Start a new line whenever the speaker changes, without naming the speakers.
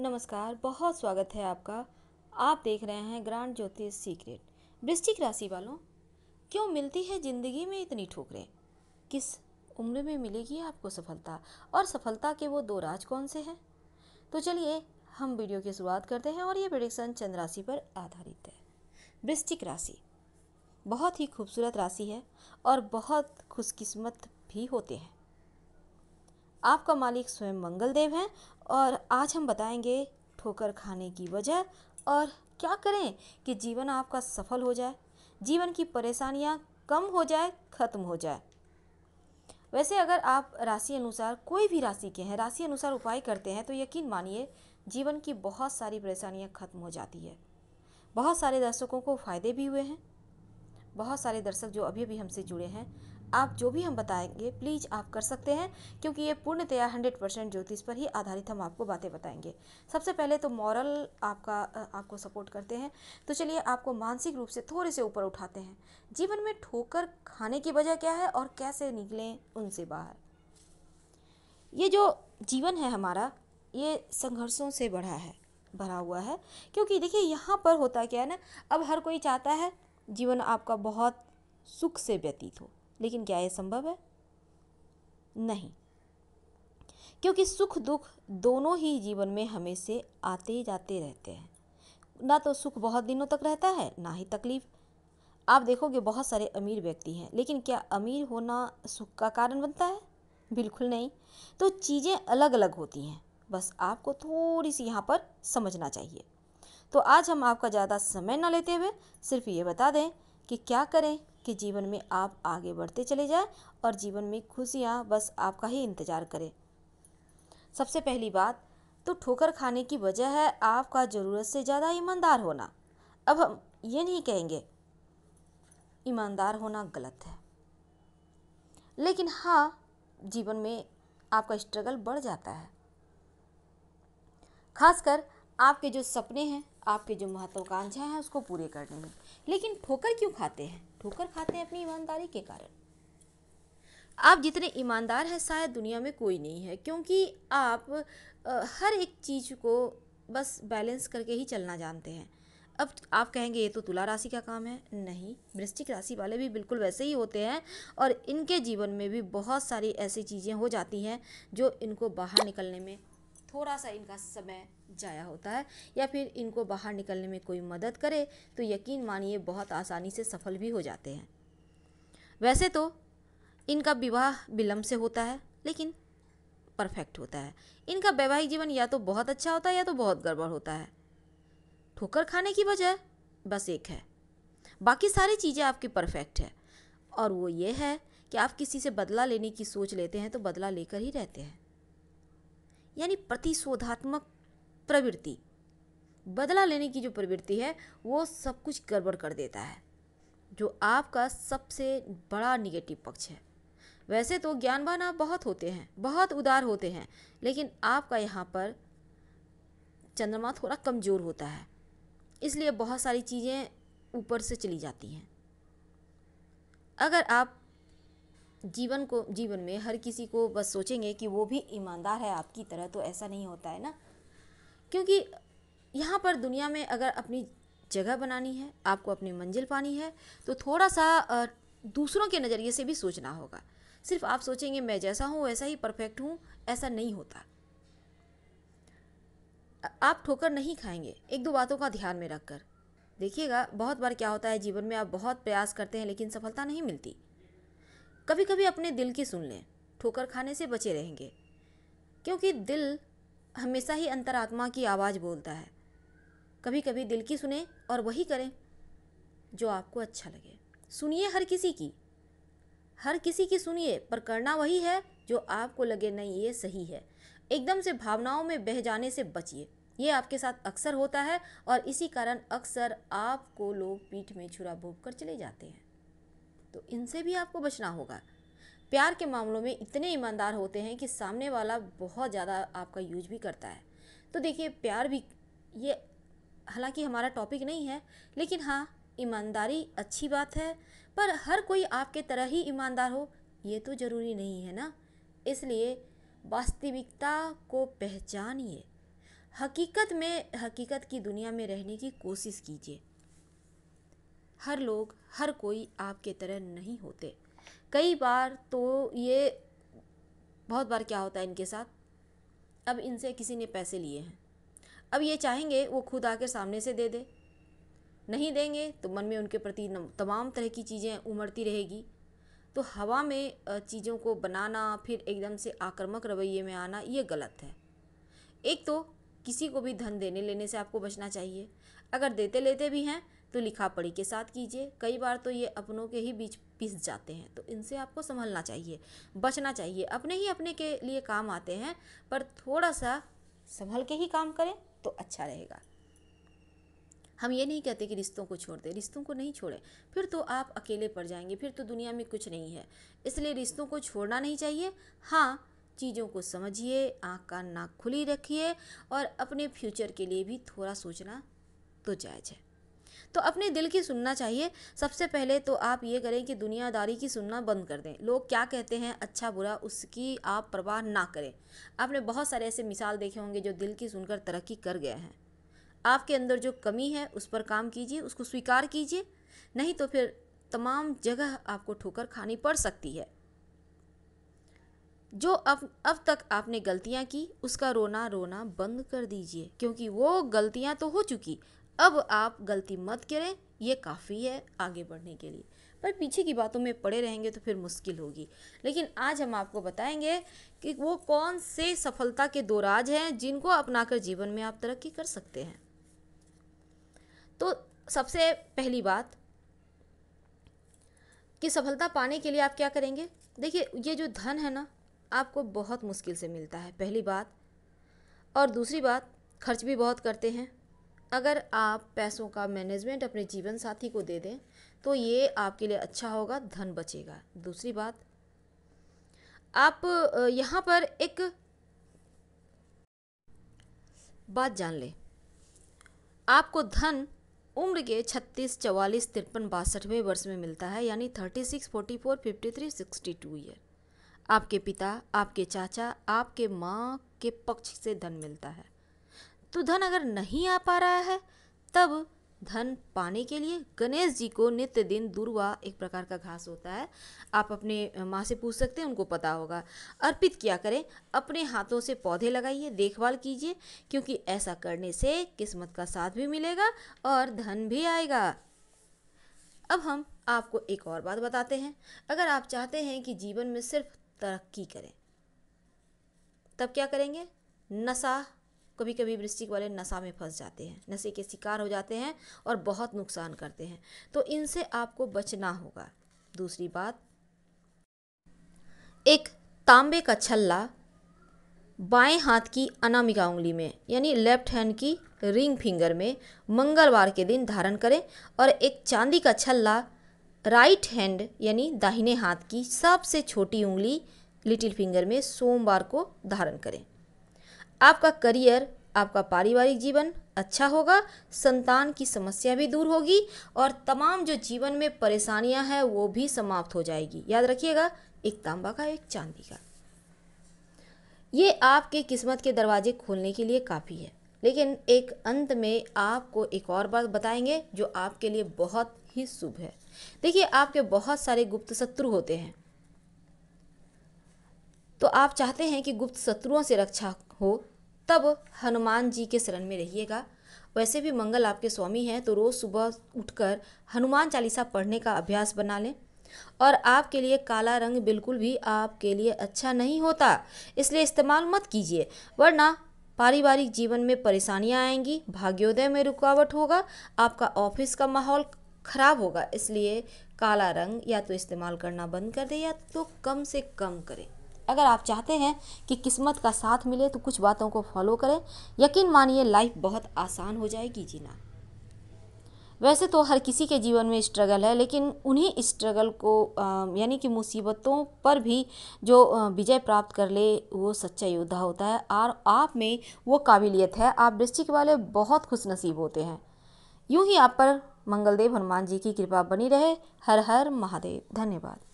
नमस्कार बहुत स्वागत है आपका आप देख रहे हैं ग्रांड ज्योतिष सीक्रेट वृश्चिक राशि वालों क्यों मिलती है ज़िंदगी में इतनी ठोकरें किस उम्र में मिलेगी आपको सफलता और सफलता के वो दो राज कौन से हैं तो चलिए हम वीडियो की शुरुआत करते हैं और ये प्रडिक्शन चंद्र राशि पर आधारित है वृश्चिक राशि बहुत ही खूबसूरत राशि है और बहुत खुशकिस्मत भी होते हैं आपका मालिक स्वयं मंगलदेव हैं और आज हम बताएंगे ठोकर खाने की वजह और क्या करें कि जीवन आपका सफल हो जाए जीवन की परेशानियाँ कम हो जाए ख़त्म हो जाए वैसे अगर आप राशि अनुसार कोई भी राशि के हैं राशि अनुसार उपाय करते हैं तो यकीन मानिए जीवन की बहुत सारी परेशानियाँ ख़त्म हो जाती है बहुत सारे दर्शकों को फ़ायदे भी हुए हैं बहुत सारे दर्शक जो अभी अभी हमसे जुड़े हैं आप जो भी हम बताएंगे प्लीज़ आप कर सकते हैं क्योंकि ये पूर्णतया हंड्रेड परसेंट ज्योतिष पर ही आधारित हम आपको बातें बताएंगे सबसे पहले तो मॉरल आपका आपको सपोर्ट करते हैं तो चलिए आपको मानसिक रूप से थोड़े से ऊपर उठाते हैं जीवन में ठोकर खाने की वजह क्या है और कैसे निकलें उनसे बाहर ये जो जीवन है हमारा ये संघर्षों से बढ़ा है भरा हुआ है क्योंकि देखिए यहाँ पर होता क्या है ना अब हर कोई चाहता है जीवन आपका बहुत सुख से व्यतीत हो लेकिन क्या यह संभव है नहीं क्योंकि सुख दुख दोनों ही जीवन में से आते जाते रहते हैं ना तो सुख बहुत दिनों तक रहता है ना ही तकलीफ आप देखोगे बहुत सारे अमीर व्यक्ति हैं लेकिन क्या अमीर होना सुख का कारण बनता है बिल्कुल नहीं तो चीज़ें अलग अलग होती हैं बस आपको थोड़ी सी यहाँ पर समझना चाहिए तो आज हम आपका ज़्यादा समय ना लेते हुए सिर्फ ये बता दें कि क्या करें कि जीवन में आप आगे बढ़ते चले जाएं और जीवन में खुशियाँ बस आपका ही इंतज़ार करें सबसे पहली बात तो ठोकर खाने की वजह है आपका ज़रूरत से ज़्यादा ईमानदार होना अब हम ये नहीं कहेंगे ईमानदार होना गलत है लेकिन हाँ जीवन में आपका स्ट्रगल बढ़ जाता है खासकर आपके जो सपने हैं आपके जो महत्वाकांक्षाएं हैं उसको पूरे करने में लेकिन ठोकर क्यों खाते हैं ठोकर खाते हैं अपनी ईमानदारी के कारण आप जितने ईमानदार हैं शायद दुनिया में कोई नहीं है क्योंकि आप हर एक चीज़ को बस बैलेंस करके ही चलना जानते हैं अब आप कहेंगे ये तो तुला राशि का काम है नहीं वृश्चिक राशि वाले भी बिल्कुल वैसे ही होते हैं और इनके जीवन में भी बहुत सारी ऐसी चीज़ें हो जाती हैं जो इनको बाहर निकलने में थोड़ा सा इनका समय जाया होता है या फिर इनको बाहर निकलने में कोई मदद करे तो यकीन मानिए बहुत आसानी से सफल भी हो जाते हैं वैसे तो इनका विवाह विलम्ब से होता है लेकिन परफेक्ट होता है इनका वैवाहिक जीवन या तो बहुत अच्छा होता है या तो बहुत गड़बड़ होता है ठोकर खाने की वजह बस एक है बाकी सारी चीज़ें आपकी परफेक्ट है और वो ये है कि आप किसी से बदला लेने की सोच लेते हैं तो बदला लेकर ही रहते हैं यानी प्रतिशोधात्मक प्रवृत्ति बदला लेने की जो प्रवृत्ति है वो सब कुछ गड़बड़ कर देता है जो आपका सबसे बड़ा निगेटिव पक्ष है वैसे तो ज्ञानवान आप बहुत होते हैं बहुत उदार होते हैं लेकिन आपका यहाँ पर चंद्रमा थोड़ा कमज़ोर होता है इसलिए बहुत सारी चीज़ें ऊपर से चली जाती हैं अगर आप जीवन को जीवन में हर किसी को बस सोचेंगे कि वो भी ईमानदार है आपकी तरह तो ऐसा नहीं होता है ना क्योंकि यहाँ पर दुनिया में अगर अपनी जगह बनानी है आपको अपनी मंजिल पानी है तो थोड़ा सा दूसरों के नज़रिए से भी सोचना होगा सिर्फ आप सोचेंगे मैं जैसा हूँ वैसा ही परफेक्ट हूँ ऐसा नहीं होता आप ठोकर नहीं खाएंगे एक दो बातों का ध्यान में रखकर देखिएगा बहुत बार क्या होता है जीवन में आप बहुत प्रयास करते हैं लेकिन सफलता नहीं मिलती कभी कभी अपने दिल की सुन लें ठोकर खाने से बचे रहेंगे क्योंकि दिल हमेशा ही अंतरात्मा की आवाज़ बोलता है कभी कभी दिल की सुने और वही करें जो आपको अच्छा लगे सुनिए हर किसी की हर किसी की सुनिए पर करना वही है जो आपको लगे नहीं ये सही है एकदम से भावनाओं में बह जाने से बचिए ये आपके साथ अक्सर होता है और इसी कारण अक्सर आपको लोग पीठ में छुरा भोंक कर चले जाते हैं तो इनसे भी आपको बचना होगा प्यार के मामलों में इतने ईमानदार होते हैं कि सामने वाला बहुत ज़्यादा आपका यूज भी करता है तो देखिए प्यार भी ये हालांकि हमारा टॉपिक नहीं है लेकिन हाँ ईमानदारी अच्छी बात है पर हर कोई आपके तरह ही ईमानदार हो ये तो ज़रूरी नहीं है ना इसलिए वास्तविकता को पहचानिए हकीकत में हकीकत की दुनिया में रहने की कोशिश कीजिए हर लोग हर कोई आपके तरह नहीं होते कई बार तो ये बहुत बार क्या होता है इनके साथ अब इनसे किसी ने पैसे लिए हैं अब ये चाहेंगे वो खुद आकर सामने से दे दे नहीं देंगे तो मन में उनके प्रति तमाम तरह की चीज़ें उमड़ती रहेगी तो हवा में चीज़ों को बनाना फिर एकदम से आक्रामक रवैये में आना ये गलत है एक तो किसी को भी धन देने लेने से आपको बचना चाहिए अगर देते लेते भी हैं तो लिखा पढ़ी के साथ कीजिए कई बार तो ये अपनों के ही बीच पिस जाते हैं तो इनसे आपको संभलना चाहिए बचना चाहिए अपने ही अपने के लिए काम आते हैं पर थोड़ा सा संभल के ही काम करें तो अच्छा रहेगा हम ये नहीं कहते कि रिश्तों को छोड़ दें रिश्तों को नहीं छोड़ें फिर तो आप अकेले पड़ जाएंगे फिर तो दुनिया में कुछ नहीं है इसलिए रिश्तों को छोड़ना नहीं चाहिए हाँ चीज़ों को समझिए आँख का नाक खुली रखिए और अपने फ्यूचर के लिए भी थोड़ा सोचना तो जायज़ है तो अपने दिल की सुनना चाहिए सबसे पहले तो आप ये करें कि दुनियादारी की सुनना बंद कर दें लोग क्या कहते हैं अच्छा बुरा उसकी आप परवाह ना करें आपने बहुत सारे ऐसे मिसाल देखे होंगे जो दिल की सुनकर तरक्की कर गए हैं आपके अंदर जो कमी है उस पर काम कीजिए उसको स्वीकार कीजिए नहीं तो फिर तमाम जगह आपको ठोकर खानी पड़ सकती है जो अब अब तक आपने गलतियां की उसका रोना रोना बंद कर दीजिए क्योंकि वो गलतियां तो हो चुकी अब आप गलती मत करें ये काफ़ी है आगे बढ़ने के लिए पर पीछे की बातों में पड़े रहेंगे तो फिर मुश्किल होगी लेकिन आज हम आपको बताएंगे कि वो कौन से सफलता के दो राज हैं जिनको अपनाकर जीवन में आप तरक्की कर सकते हैं तो सबसे पहली बात कि सफलता पाने के लिए आप क्या करेंगे देखिए ये जो धन है ना आपको बहुत मुश्किल से मिलता है पहली बात और दूसरी बात खर्च भी बहुत करते हैं अगर आप पैसों का मैनेजमेंट अपने जीवन साथी को दे दें तो ये आपके लिए अच्छा होगा धन बचेगा दूसरी बात आप यहाँ पर एक बात जान लें आपको धन उम्र के छत्तीस चवालीस तिरपन बासठवें वर्ष में मिलता है यानी thirty six forty four fifty three sixty two year आपके पिता आपके चाचा आपके माँ के पक्ष से धन मिलता है तो धन अगर नहीं आ पा रहा है तब धन पाने के लिए गणेश जी को नित्य दिन दुर्वा एक प्रकार का घास होता है आप अपने माँ से पूछ सकते हैं उनको पता होगा अर्पित किया करें अपने हाथों से पौधे लगाइए देखभाल कीजिए क्योंकि ऐसा करने से किस्मत का साथ भी मिलेगा और धन भी आएगा अब हम आपको एक और बात बताते हैं अगर आप चाहते हैं कि जीवन में सिर्फ तरक्की करें तब क्या करेंगे नशा कभी कभी वृश्चिक वाले नशा में फंस जाते हैं नशे के शिकार हो जाते हैं और बहुत नुकसान करते हैं तो इनसे आपको बचना होगा दूसरी बात एक तांबे का छल्ला बाएं हाथ की अनामिका उंगली में यानी लेफ्ट हैंड की रिंग फिंगर में मंगलवार के दिन धारण करें और एक चांदी का छल्ला राइट हैंड यानी दाहिने हाथ की सबसे छोटी उंगली लिटिल फिंगर में सोमवार को धारण करें आपका करियर आपका पारिवारिक जीवन अच्छा होगा संतान की समस्या भी दूर होगी और तमाम जो जीवन में परेशानियां हैं वो भी समाप्त हो जाएगी याद रखिएगा एक तांबा का एक चांदी का ये आपके किस्मत के दरवाजे खोलने के लिए काफ़ी है लेकिन एक अंत में आपको एक और बात बताएंगे जो आपके लिए बहुत ही शुभ है देखिए आपके बहुत सारे गुप्त शत्रु होते हैं तो आप चाहते हैं कि गुप्त शत्रुओं से रक्षा हो तब हनुमान जी के शरण में रहिएगा वैसे भी मंगल आपके स्वामी हैं तो रोज़ सुबह उठकर हनुमान चालीसा पढ़ने का अभ्यास बना लें और आपके लिए काला रंग बिल्कुल भी आपके लिए अच्छा नहीं होता इसलिए इस्तेमाल मत कीजिए वरना पारिवारिक जीवन में परेशानियाँ आएंगी भाग्योदय में रुकावट होगा आपका ऑफिस का माहौल खराब होगा इसलिए काला रंग या तो इस्तेमाल करना बंद कर दें या तो कम से कम करें अगर आप चाहते हैं कि किस्मत का साथ मिले तो कुछ बातों को फॉलो करें यकीन मानिए लाइफ बहुत आसान हो जाएगी जीना वैसे तो हर किसी के जीवन में स्ट्रगल है लेकिन उन्हीं स्ट्रगल को यानी कि मुसीबतों पर भी जो विजय प्राप्त कर ले वो सच्चा योद्धा होता है और आप में वो काबिलियत है आप वृश्चिक वाले बहुत खुश नसीब होते हैं यूं ही आप पर मंगलदेव हनुमान जी की कृपा बनी रहे हर हर महादेव धन्यवाद